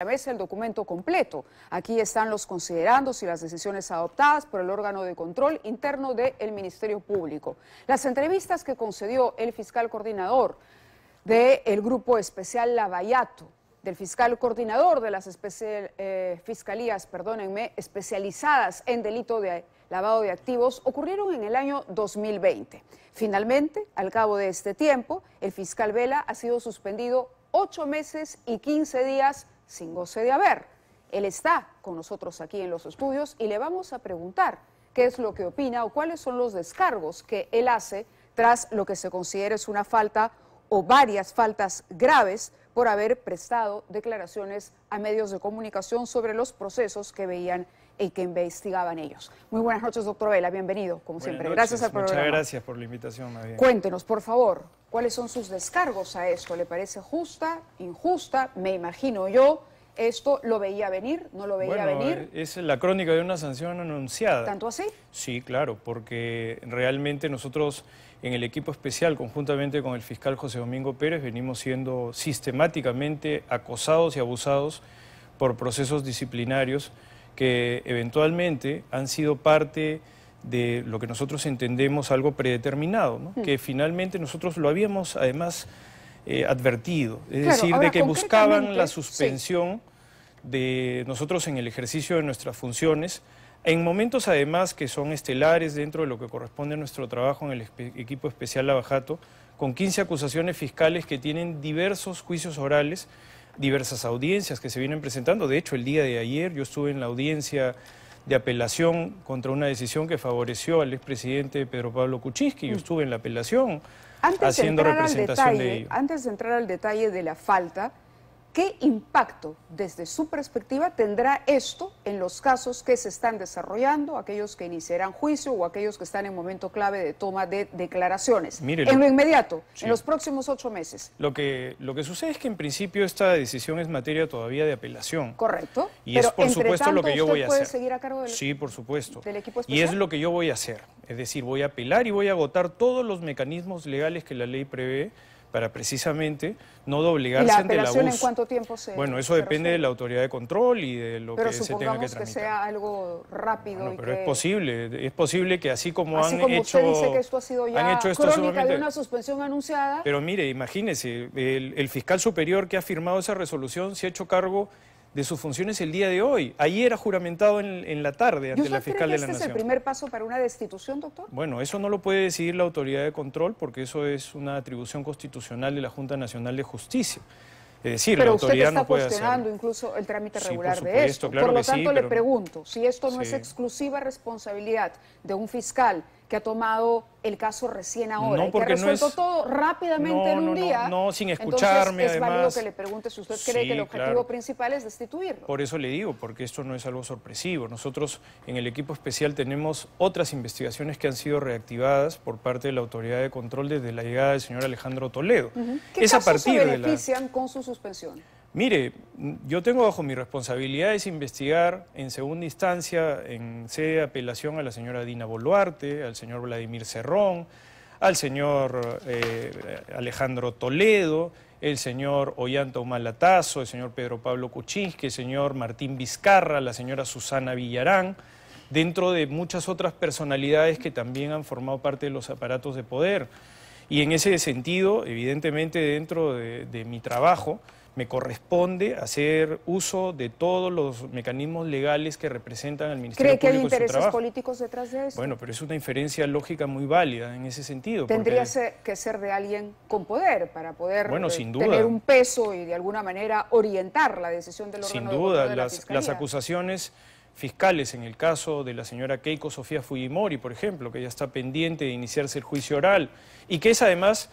A el documento completo. Aquí están los considerandos y las decisiones adoptadas por el órgano de control interno del Ministerio Público. Las entrevistas que concedió el fiscal coordinador del Grupo Especial Lavallato, del fiscal coordinador de las especial, eh, fiscalías, perdónenme, especializadas en delito de lavado de activos, ocurrieron en el año 2020. Finalmente, al cabo de este tiempo, el fiscal Vela ha sido suspendido ocho meses y 15 días sin goce de haber. Él está con nosotros aquí en los estudios y le vamos a preguntar qué es lo que opina o cuáles son los descargos que él hace tras lo que se considera es una falta o varias faltas graves por haber prestado declaraciones a medios de comunicación sobre los procesos que veían y que investigaban ellos. Muy buenas noches, doctor Vela, bienvenido, como siempre. Gracias al programa. Muchas gracias por la invitación, María. Cuéntenos, por favor, cuáles son sus descargos a esto. ¿Le parece justa, injusta? Me imagino yo esto lo veía venir, no lo veía venir. Eh, es la crónica de una sanción anunciada. ¿Tanto así? Sí, claro, porque realmente nosotros en el equipo especial, conjuntamente con el fiscal José Domingo Pérez, venimos siendo sistemáticamente acosados y abusados por procesos disciplinarios que eventualmente han sido parte de lo que nosotros entendemos algo predeterminado, hmm. que finalmente nosotros lo habíamos además eh, advertido, es decir, de que buscaban la suspensión de nosotros en el ejercicio de nuestras funciones, en momentos además que son estelares dentro de lo que corresponde a nuestro trabajo en el equipo especial Lavajato, con 15 acusaciones fiscales que tienen diversos juicios orales, diversas audiencias que se vienen presentando. De hecho, el día de ayer yo estuve en la audiencia de apelación contra una decisión que favoreció al expresidente Pedro Pablo Kuczynski. Yo mm. estuve en la apelación haciendo representación de ello. Antes de entrar al detalle de la falta, ¿Qué impacto desde su perspectiva tendrá esto en los casos que se están desarrollando, aquellos que iniciarán juicio o aquellos que están en momento clave de toma de declaraciones? en lo inmediato, en los próximos ocho meses. Lo que, lo que sucede es que en principio esta decisión es materia todavía de apelación. Correcto. Y es por supuesto lo que yo voy a puede hacer. seguir a cargo sí, por supuesto. Del equipo Y es lo que yo voy a hacer. Es decir, voy a apelar y voy a agotar todos los mecanismos legales que la ley prevé para precisamente no doblegarse ante la abuso. en cuánto tiempo sea. Bueno, eso depende de la autoridad de control y de lo que se tenga que tramitar. que sea algo rápido. pero es posible, es posible que así como han hecho... dice que esto ha sido ya han hecho esto una suspensión anunciada. Pero mire, imagínese, el, el fiscal superior que ha firmado esa resolución se ha hecho cargo de sus funciones el día de hoy. Ayer era juramentado en, la tarde ante la fiscal de la este Nación. es el primer paso para una destitución, doctor? Bueno, eso no lo puede decidir la autoridad de control porque eso es una atribución constitucional de la Junta Nacional de Justicia. Es decir, pero la autoridad usted está cuestionando incluso el trámite regular de esto. por lo tanto, le pregunto, si esto no es exclusiva responsabilidad de un fiscal que ha tomado el caso recién ahora. No, porque y que resuelto no todo rápidamente en un día. No, sin escucharme. Entonces, es válido que le pregunte si usted cree que el objetivo principal es destituirlo. Por eso le digo, porque esto no es algo sorpresivo. Nosotros en el equipo especial tenemos otras investigaciones que han sido reactivadas por parte de la autoridad de control desde la llegada del señor Alejandro Toledo. ¿Qué es a partir se benefician de la... con su suspensión? Mire, mm, yo tengo bajo mi responsabilidad investigar en segunda instancia, en sede apelación a la señora Dina Boluarte, al señor Vladimir Cerrón, al señor eh, Alejandro Toledo, el señor Ollanta Humalatazo, el señor Pedro Pablo Kuczynski, el señor Martín Vizcarra, la señora Susana Villarán, dentro de muchas otras personalidades que también han formado parte de los aparatos de poder. Y en ese sentido, evidentemente dentro de mi trabajo, me corresponde hacer uso de todos los mecanismos legales que representan al Ministerio de Público. ¿Cree que hay intereses políticos detrás de eso? Bueno, pero es una inferencia lógica muy válida en ese sentido. Tendría que ser de alguien con poder para poder eh, tener un peso y de alguna manera orientar la decisión del Sin duda, las, las acusaciones fiscales, en el caso de la señora Keiko Sofía Fujimori, por ejemplo, que ya está pendiente de iniciarse el juicio oral, y que es además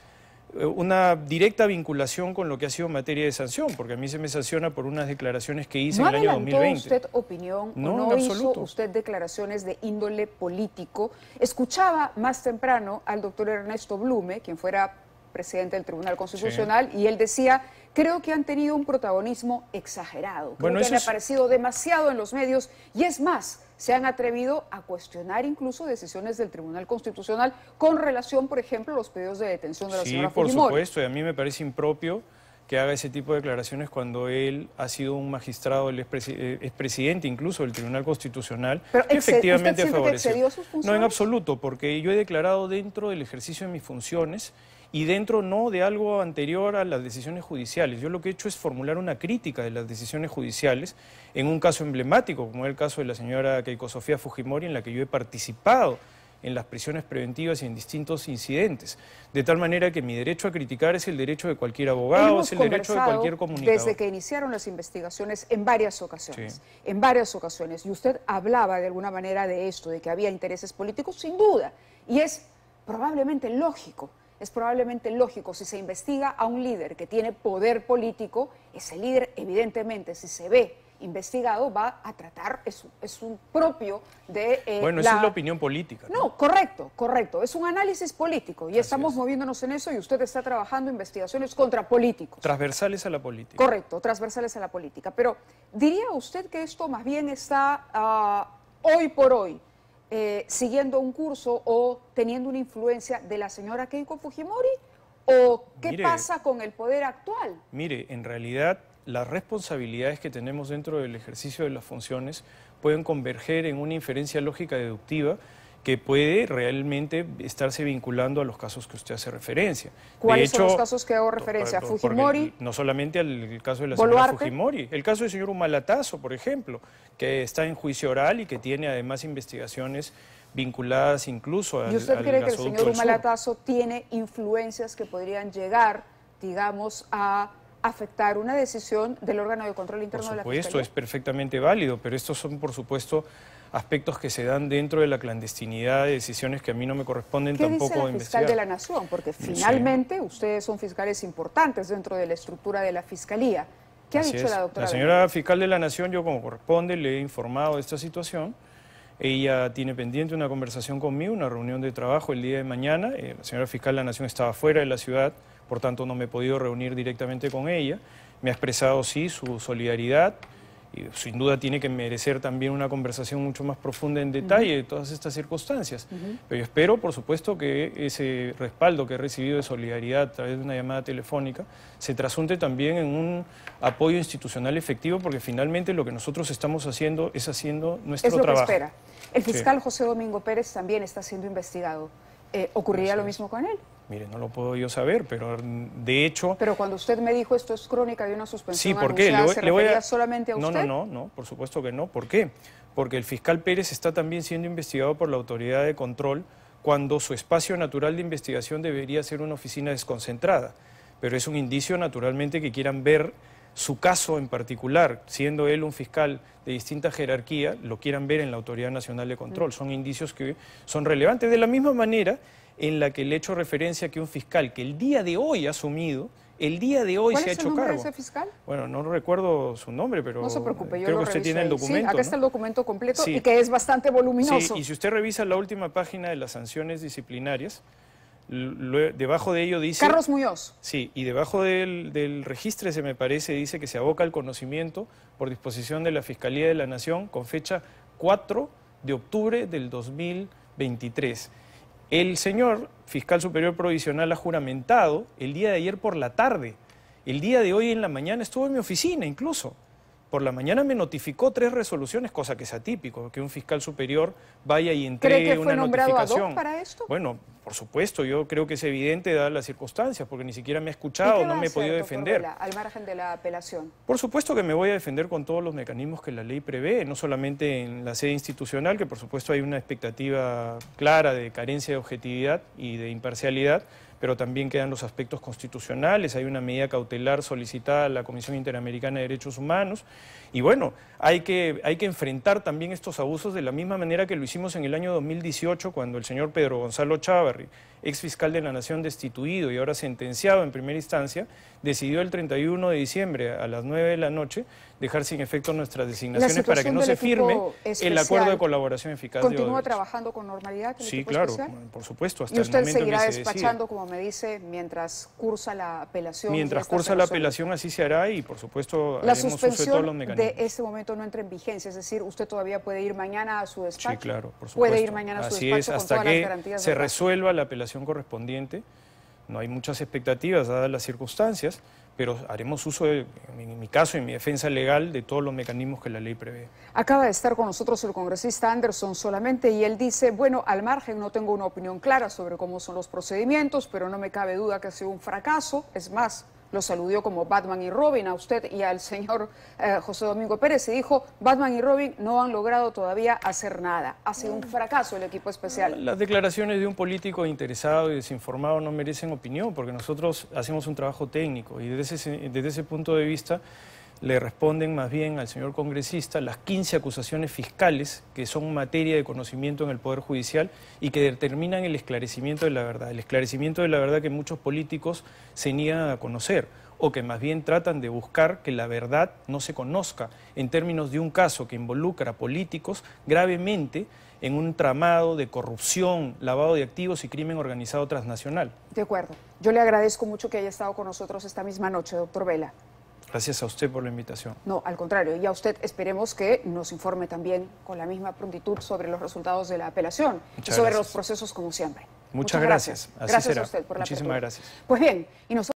eh, una directa vinculación con lo que ha sido materia de sanción, porque a mí se me sanciona por unas declaraciones que hice en el año 2020. usted opinión no, o no hizo usted declaraciones de índole político? Escuchaba más temprano al doctor Ernesto Blume, quien fuera presidente del Tribunal Constitucional, y él decía, creo que han tenido un protagonismo exagerado, que han aparecido demasiado en los medios, y es más, se han atrevido a cuestionar incluso decisiones del Tribunal Constitucional con relación, por ejemplo, a los pedidos de detención de la personas Sí, por supuesto, y a mí me parece impropio que haga ese tipo de declaraciones cuando él ha sido un magistrado, el eh, expresidente incluso del Tribunal Constitucional, que efectivamente favoreció. No, en absoluto, porque yo he declarado dentro del ejercicio de mis funciones y dentro no de algo anterior a las decisiones judiciales. Yo lo que he hecho es formular una crítica de las decisiones judiciales en un caso emblemático, como es el caso de la señora Keiko Sofía Fujimori, en la que yo he participado en las prisiones preventivas y en distintos incidentes. De tal manera que mi derecho a criticar es el derecho de cualquier abogado, es el derecho de cualquier comunicador. Desde que iniciaron las investigaciones en varias ocasiones, en varias ocasiones, y usted hablaba de alguna manera de esto, de que había intereses políticos, sin duda, y es probablemente lógico es probablemente lógico. Si se investiga a un líder que tiene poder político, ese líder evidentemente, si se ve investigado, va a tratar, es, un propio de... Eh, bueno, esa es la opinión política. No, correcto, correcto. Es un análisis político y estamos moviéndonos en eso y usted está trabajando investigaciones contra políticos. Transversales a la política. Correcto, transversales a la política. Pero diría usted que esto más bien está ah, hoy por hoy eh, siguiendo un curso o teniendo una influencia de la señora Keiko Fujimori? ¿O qué pasa con el poder actual? Mire, en realidad las responsabilidades que tenemos dentro del ejercicio de las funciones pueden converger en una inferencia lógica deductiva que puede realmente estarse vinculando a los casos que usted hace referencia. ¿Cuáles son los casos que hago referencia? ¿A Fujimori. No solamente al caso de la señora Fujimori, el caso del señor Humalatazo, por ejemplo, que está en juicio oral y que tiene además investigaciones vinculadas incluso al ¿Y usted cree que el señor Humalatazo tiene influencias que podrían llegar, digamos, a afectar una decisión del órgano de control interno de la Fiscalía? es perfectamente válido, pero estos son, por supuesto, aspectos que se dan dentro de la clandestinidad de decisiones que a mí no me corresponden ¿Qué tampoco dice la fiscal de la Nación? Porque finalmente ustedes son fiscales importantes dentro de la estructura de la fiscalía. ¿Qué ha dicho la doctora? La señora fiscal de la Nación, yo como corresponde, le he informado de esta situación. Ella tiene pendiente una conversación conmigo, una reunión de trabajo el día de mañana. Eh, la señora fiscal de la Nación estaba fuera de la ciudad, por tanto no me he podido reunir directamente con ella. Me ha expresado, sí, su solidaridad sin duda tiene que merecer también una conversación mucho más profunda en detalle de todas estas circunstancias. Pero yo espero, por supuesto, que ese respaldo que he recibido de solidaridad a través de una llamada telefónica se trasunte también en un apoyo institucional efectivo, porque finalmente lo que nosotros estamos haciendo es haciendo nuestro es trabajo. espera. El fiscal José Domingo Pérez también está siendo investigado. Eh, ¿Ocurriría lo mismo con él? Mire, no lo puedo yo saber, pero de hecho... Pero cuando usted me dijo esto es crónica de una suspensión sí, ¿por qué? ¿se le voy a... solamente a usted? No, no, no, por supuesto que no. ¿Por qué? Porque el fiscal Pérez está también siendo investigado por la autoridad de control cuando su espacio natural de investigación debería ser una oficina desconcentrada. Pero es un indicio naturalmente que quieran ver su caso en particular, siendo él un fiscal de distinta jerarquía, lo quieran ver en la Autoridad Nacional de Control. Mm. Son indicios que son relevantes. De la misma manera en la que le he hecho referencia que un fiscal que el día de hoy ha asumido, el día de hoy se ha hecho cargo. ¿Cuál es ese fiscal? Bueno, no recuerdo su nombre, pero no se preocupe, yo creo que usted tiene el documento. Sí, acá está el documento completo y que es bastante voluminoso. y si usted revisa la última página de las sanciones disciplinarias, Debajo de ello dice... Carlos Muñoz. Sí, y debajo del, del registro se me parece, dice que se aboca el conocimiento por disposición de la Fiscalía de la Nación con fecha 4 de octubre del 2023. El señor fiscal superior provisional ha juramentado el día de ayer por la tarde. El día de hoy en la mañana estuvo en mi oficina incluso. Por la mañana me notificó tres resoluciones, cosa que es atípico, que un fiscal superior vaya y entregue ¿Cree que fue una nombrado notificación. para esto? Bueno, por supuesto, yo creo que es evidente dadas las circunstancias, porque ni siquiera me ha escuchado, no me he podido defender. al margen de la apelación. Por supuesto que me voy a defender con todos los mecanismos que la ley prevé, no solamente en la sede institucional, que por supuesto hay una expectativa clara de carencia de objetividad y de imparcialidad, pero también quedan los aspectos constitucionales. Hay una medida cautelar solicitada a la Comisión Interamericana de Derechos Humanos. Y bueno, hay que, hay que enfrentar también estos abusos de la misma manera que lo hicimos en el año 2018 cuando el señor Pedro Gonzalo Chávarri, ex fiscal de la Nación destituido y ahora sentenciado en primera instancia, decidió el 31 de diciembre a las 9 de la noche dejar sin efecto nuestras designaciones para que no se firme el acuerdo de colaboración eficaz. ¿Continúa trabajando con normalidad? sí, claro, por supuesto. Hasta el momento seguirá que despachando me dice, mientras cursa la apelación. Mientras cursa la apelación, así se hará y, por supuesto, la de todos momento no entra en vigencia, es decir, usted todavía puede ir mañana a su despacho. Sí, claro, Puede ir mañana a su así es, hasta que se resuelva la apelación correspondiente. No hay muchas expectativas, dadas las circunstancias, pero haremos uso, de, en mi caso, en mi defensa legal, de todos los mecanismos que la ley prevé. Acaba de estar con nosotros el congresista Anderson solamente y él dice, bueno, al margen no tengo una opinión clara sobre cómo son los procedimientos, pero no me cabe duda que ha sido un fracaso. Es más, lo saludó como Batman y Robin a usted y al señor eh, José Domingo Pérez y dijo, Batman y Robin no han logrado todavía hacer nada. Ha sido un fracaso el equipo especial. Ah, las declaraciones de un político interesado y desinformado no merecen opinión porque nosotros hacemos un trabajo técnico y desde desde ese punto de vista le responden más bien al señor congresista las 15 acusaciones fiscales que son materia de conocimiento en el Poder Judicial y que determinan el esclarecimiento de la verdad, el esclarecimiento de la verdad que muchos políticos se niegan a conocer o que más bien tratan de buscar que la verdad no se conozca en términos de un caso que involucra a políticos gravemente en un tramado de corrupción, lavado de activos y crimen organizado transnacional. De acuerdo. Yo le agradezco mucho que haya estado con nosotros esta misma noche, doctor Vela. Gracias a usted por la invitación. No, al contrario, y a usted esperemos que nos informe también con la misma prontitud sobre los resultados de la apelación y sobre los procesos como siempre. Muchas, gracias. gracias, a usted por la Muchísimas gracias. Pues bien, y nosotros